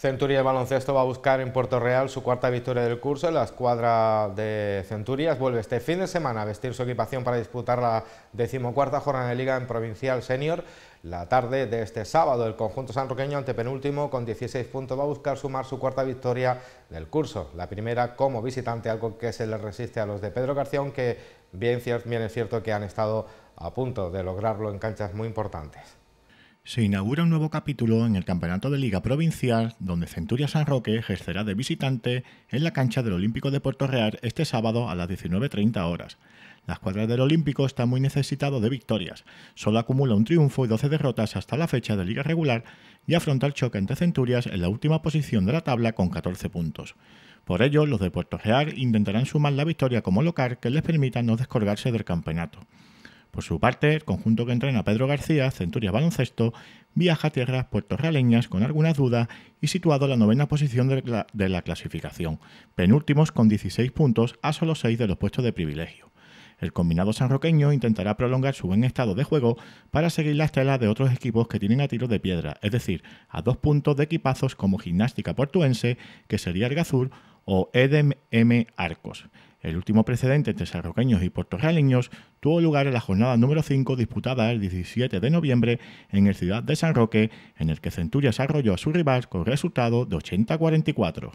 Centurias Baloncesto va a buscar en Puerto Real su cuarta victoria del curso. La escuadra de Centurias vuelve este fin de semana a vestir su equipación para disputar la decimocuarta jornada de liga en Provincial Senior. La tarde de este sábado, el conjunto sanroqueño penúltimo con 16 puntos va a buscar sumar su cuarta victoria del curso. La primera como visitante, algo que se le resiste a los de Pedro García, que bien, bien es cierto que han estado a punto de lograrlo en canchas muy importantes se inaugura un nuevo capítulo en el Campeonato de Liga Provincial, donde Centuria San Roque ejercerá de visitante en la cancha del Olímpico de Puerto Real este sábado a las 19.30 horas. La escuadra del Olímpico está muy necesitado de victorias, solo acumula un triunfo y 12 derrotas hasta la fecha de liga regular y afronta el choque entre Centurias en la última posición de la tabla con 14 puntos. Por ello, los de Puerto Real intentarán sumar la victoria como local que les permita no descolgarse del campeonato. Por su parte, el conjunto que entrena Pedro García, centuria Baloncesto, viaja a tierras puertorraleñas con algunas dudas y situado en la novena posición de la, clasificación, penúltimos con 16 puntos a solo 6 de los puestos de privilegio. El combinado sanroqueño intentará prolongar su buen estado de juego para seguir la telas de otros equipos que tienen a tiro de piedra, es decir, a dos puntos de equipazos como Gimnástica Portuense, que sería el Gazur, o Edem M. Arcos. El último precedente entre sarroqueños y puertorrealeños tuvo lugar en la jornada número 5 disputada el 17 de noviembre en el Ciudad de San Roque, en el que Centurias arrolló a su rival con resultado de 80-44.